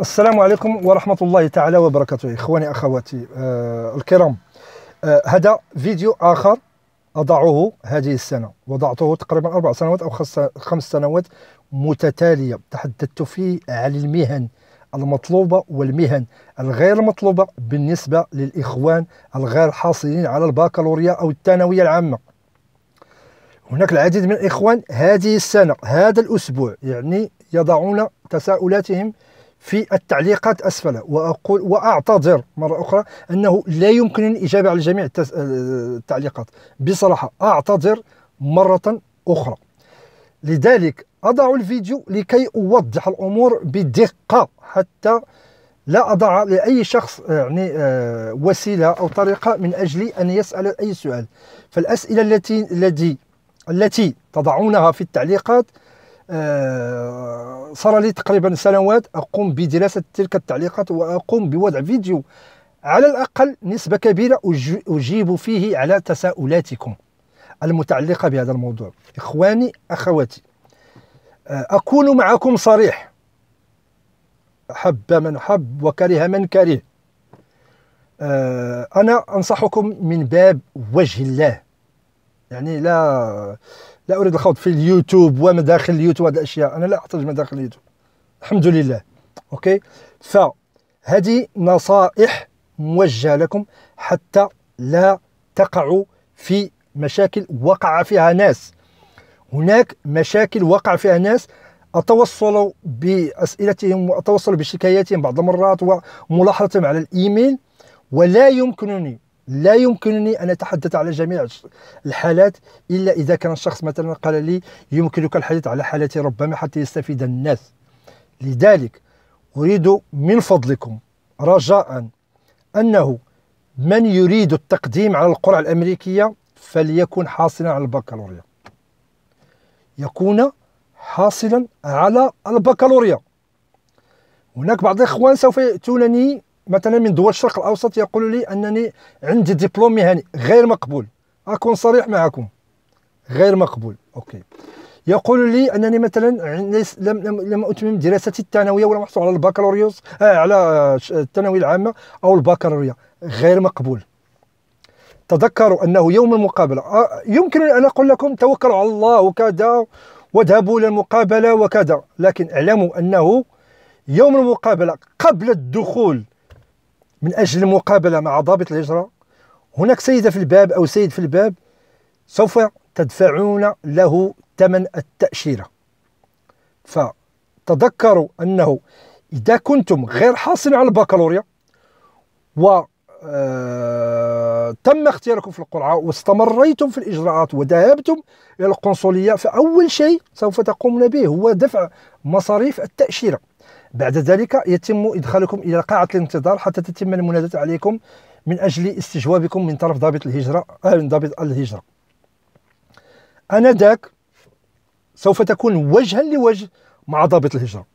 السلام عليكم ورحمة الله تعالى وبركاته إخواني أخواتي آه الكرام آه هذا فيديو آخر أضعه هذه السنة وضعته تقريبا أربع سنوات أو خمس سنوات متتالية تحدثت فيه عن المهن المطلوبة والمهن الغير مطلوبة بالنسبة للإخوان الغير حاصلين على الباكالوريا أو الثانوية العامة هناك العديد من الإخوان هذه السنة هذا الأسبوع يعني يضعون تساؤلاتهم في التعليقات أسفل وأقول وأعتذر مرة أخرى أنه لا يمكن الإجابة على جميع التعليقات بصراحة أعتذر مرة أخرى لذلك أضع الفيديو لكي أوضح الأمور بدقة حتى لا أضع لأي شخص آه، يعني آه، وسيلة أو طريقة من أجل أن يسأل أي سؤال فالأسئلة التي التي التي تضعونها في التعليقات آه، صار لي تقريبا سنوات أقوم بدراسة تلك التعليقات وأقوم بوضع فيديو على الأقل نسبة كبيرة أجيب فيه على تساؤلاتكم المتعلقة بهذا الموضوع إخواني أخواتي آه، أكون معكم صريح حب من حب وكره من كره آه، أنا أنصحكم من باب وجه الله يعني لا لا اريد الخوض في اليوتيوب ومداخل اليوتيوب هذه الاشياء انا لا احتاج مداخل اليوتيوب الحمد لله اوكي فهذه نصائح موجهه لكم حتى لا تقعوا في مشاكل وقع فيها ناس هناك مشاكل وقع فيها ناس اتوصل باسئلتهم واتوصل بشكاياتهم بعض المرات وملاحظتهم على الايميل ولا يمكنني لا يمكنني ان اتحدث على جميع الحالات الا اذا كان الشخص مثلا قال لي يمكنك الحديث على حالتي ربما حتى يستفيد الناس لذلك اريد من فضلكم رجاء انه من يريد التقديم على القرعه الامريكيه فليكن حاصلا على البكالوريا يكون حاصلا على البكالوريا هناك بعض الاخوان سوف ياتونني مثلا من دول الشرق الاوسط يقول لي انني عندي دبلوم مهني غير مقبول اكون صريح معكم غير مقبول اوكي يقول لي انني مثلا لم لم اتمم دراستي الثانويه ولم احصل على البكالوريوس آه، على الثانويه العامه او البكالوريا غير مقبول تذكروا انه يوم المقابله آه، يمكن ان اقول لكم توكلوا على الله وكذا واذهبوا الى المقابله وكذا لكن اعلموا انه يوم المقابله قبل الدخول من أجل المقابلة مع ضابط الهجرة هناك سيدة في الباب أو سيد في الباب سوف تدفعون له ثمن التأشيرة فتذكروا أنه إذا كنتم غير حاصلين على البكالوريا و آه، تم اختياركم في القرعة واستمريتم في الإجراءات وذهبتم إلى القنصلية فأول شيء سوف تقومون به هو دفع مصاريف التأشيرة بعد ذلك يتم إدخالكم إلى قاعة الانتظار حتى تتم المناداة عليكم من أجل استجوابكم من طرف ضابط الهجرة آه، من ضابط الهجرة آنذاك سوف تكون وجها لوجه مع ضابط الهجرة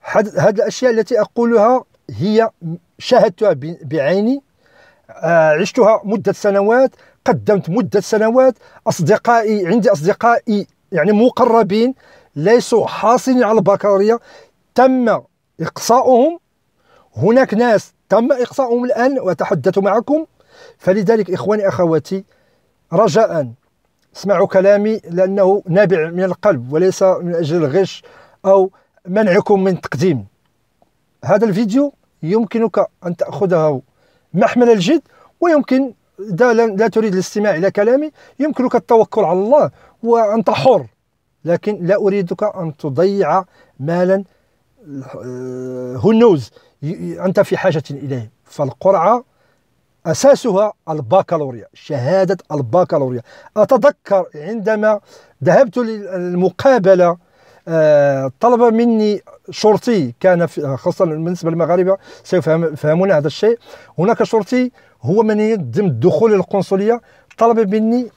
هذه الأشياء التي أقولها هي شاهدتها بعيني آه، عشتها مدة سنوات قدمت مدة سنوات أصدقائي عندي أصدقائي يعني مقربين ليسوا حاصلين على البكالوريا تم إقصاؤهم هناك ناس تم إقصاؤهم الآن وأتحدث معكم فلذلك إخواني أخواتي رجاء اسمعوا كلامي لأنه نابع من القلب وليس من أجل الغش أو منعكم من تقديم هذا الفيديو يمكنك أن تأخذه محمل الجد ويمكن إذا لا تريد الاستماع إلى كلامي يمكنك التوكل على الله وأنت حر لكن لا أريدك أن تضيع مالا هو نوز انت في حاجه اليه فالقرعه اساسها الباكالوريا شهاده الباكالوريا اتذكر عندما ذهبت للمقابله آه، طلب مني شرطي كان خاصة بالنسبة للمغاربة سيفهمون هذا الشيء هناك شرطي هو من يقدم الدخول للقنصلية طلب مني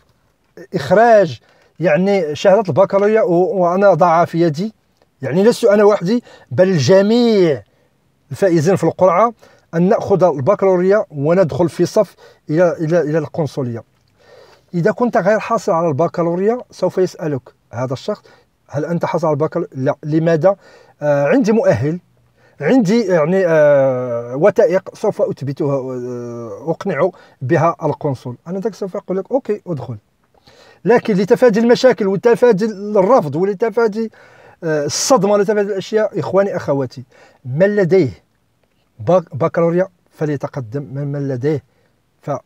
إخراج يعني شهادة الباكالوريا وأنا ضاع في يدي يعني لست أنا وحدي بل الجميع الفائزين في القرعة أن نأخذ البكالوريا وندخل في صف إلى إلى إلى القنصلية إذا كنت غير حاصل على البكالوريا سوف يسألك هذا الشخص هل أنت حاصل على البكالوريا؟ لا لماذا؟ آه عندي مؤهل عندي يعني آه وثائق سوف أثبتها آه، أقنع بها القنصل أنا ذاك سوف أقول لك أوكي أدخل لكن لتفادي المشاكل وتفادي الرفض ولتفادي الصدمه هذه الاشياء اخواني اخواتي من لديه بكالوريا فليتقدم من, من لديه فلا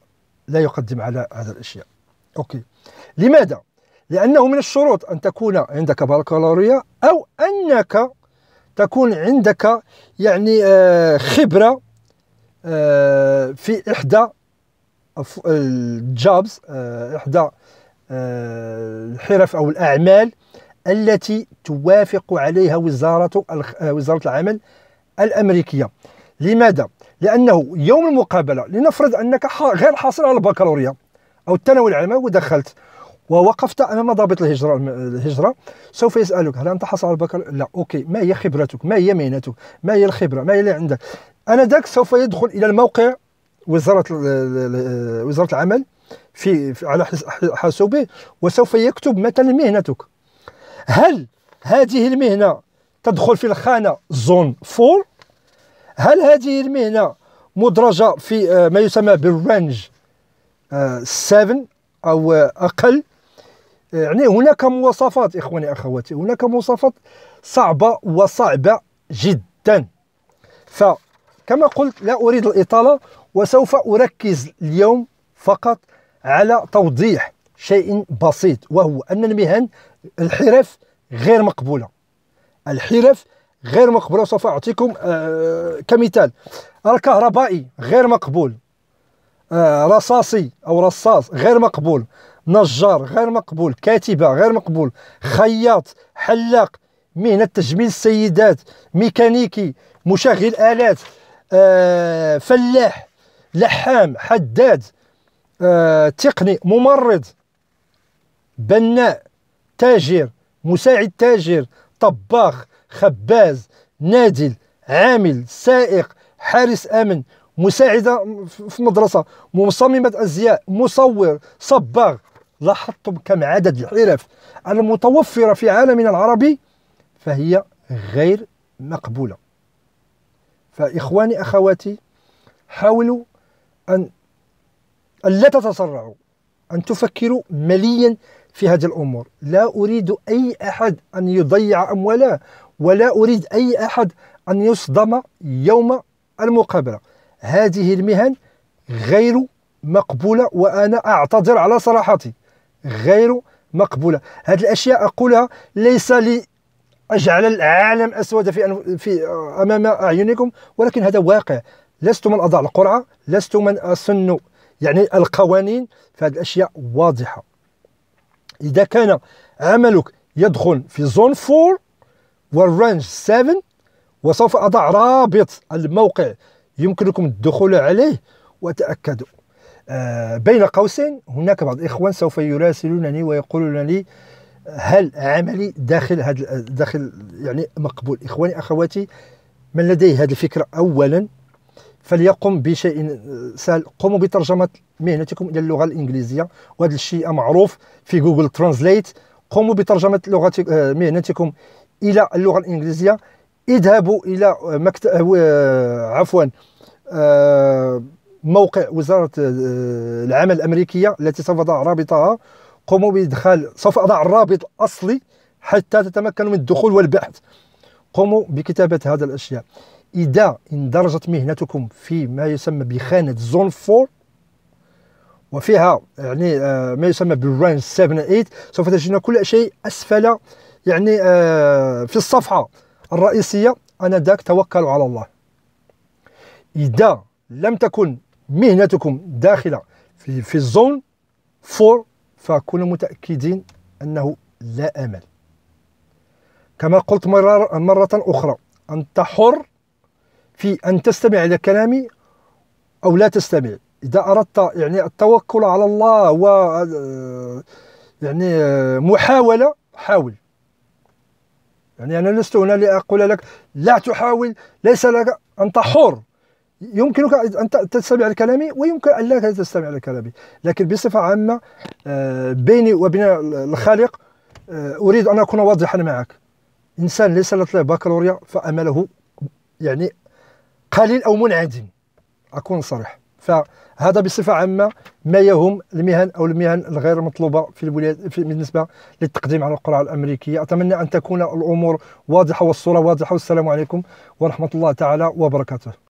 يقدم على هذا الاشياء اوكي لماذا لانه من الشروط ان تكون عندك بكالوريا او انك تكون عندك يعني آه، خبره آه، في احدى الجابز آه، احدى الحرف او الاعمال التي توافق عليها وزارة آه، وزارة العمل الأمريكية لماذا؟ لأنه يوم المقابلة لنفرض أنك غير حاصل على البكالوريا أو الثانوي العام ودخلت ووقفت امام ضابط الهجره الهجره سوف يسالك هل انت حاصل على البكالوريا لا اوكي ما هي خبرتك ما هي مهنتك ما هي الخبره ما هي اللي عندك انا ذاك سوف يدخل الى الموقع وزاره وزاره العمل في على حاسوبه وسوف يكتب مثلا مهنتك هل هذه المهنة تدخل في الخانة زون 4 هل هذه المهنة مدرجة في آه، ما يسمى بالرنج 7 آه، أو أقل آه، يعني هناك مواصفات إخواني أخواتي هناك مواصفات صعبة وصعبة جدا فكما قلت لا أريد الإطالة وسوف أركز اليوم فقط على توضيح شيء بسيط وهو أن المهن الحرف غير مقبوله الحرف غير مقبوله سوف اعطيكم آه كمثال الكهربائي غير مقبول آه رصاصي او رصاص غير مقبول نجار غير مقبول كاتبه غير مقبول خياط حلاق مهنه تجميل السيدات ميكانيكي مشغل الات آه فلاح لحام حداد آه تقني ممرض بناء تاجر مساعد تاجر طباخ خباز نادل عامل سائق حارس امن مساعده في مدرسه مصممه ازياء مصور صباغ لاحظتم كم عدد الحرف المتوفره في عالمنا العربي فهي غير مقبوله فاخواني اخواتي حاولوا ان أن لا تتسرعوا أن تفكروا مليا في هذه الأمور لا أريد أي أحد أن يضيع أمواله ولا أريد أي أحد أن يصدم يوم المقابلة هذه المهن غير مقبولة وأنا أعتذر على صراحتي غير مقبولة هذه الأشياء أقولها ليس لي أجعل العالم أسود في, في أمام أعينكم ولكن هذا واقع لست من أضع القرعة لست من أسن يعني القوانين فهذه الأشياء واضحة إذا كان عملك يدخل في زون 4 والرانج 7 وسوف أضع رابط الموقع يمكنكم الدخول عليه وتأكدوا آه، بين قوسين هناك بعض الإخوان سوف يراسلونني ويقولون لي هل عملي داخل هذا داخل يعني مقبول إخواني أخواتي من لديه هذه الفكرة أولا فليقم بشيء سهل قوموا بترجمه مهنتكم الى اللغه الانجليزيه وهذا الشيء معروف في جوجل ترانزليت قوموا بترجمه لغه آه، مهنتكم الى اللغه الانجليزيه اذهبوا الى مكتب آه، آه، عفوا موقع وزاره العمل الامريكيه التي سوف اضع رابطها قوموا بادخال سوف اضع الرابط الاصلي حتى تتمكنوا من الدخول والبحث قوموا بكتابه هذا الاشياء إذا اندرجت مهنتكم في ما يسمى بخانة زون 4 وفيها يعني آه، ما يسمى بالرانج 7 8 سوف تجدون كل شيء أسفل يعني آه، في الصفحة الرئيسية أنا ذاك توكلوا على الله إذا لم تكن مهنتكم داخلة في, في الزون 4 فكونوا متأكدين أنه لا أمل كما قلت مرة, مرة أخرى أنت حر في أن تستمع إلى كلامي أو لا تستمع إذا أردت يعني التوكل على الله و يعني محاولة حاول يعني أنا لست هنا لأقول لك لا تحاول ليس لك أنت حر يمكنك أن تستمع لكلامي ويمكن أن لا تستمع لكلامي لكن بصفة عامة آه، بيني وبين الخالق آه، أريد أن أكون واضحا معك إنسان ليس له بكالوريا فأمله يعني قليل او منعدم اكون صريح فهذا بصفه عامه ما يهم المهن او المهن الغير مطلوبه في الولايات بالنسبه للتقديم على القرعه الامريكيه اتمنى ان تكون الامور واضحه والصوره واضحه والسلام عليكم ورحمه الله تعالى وبركاته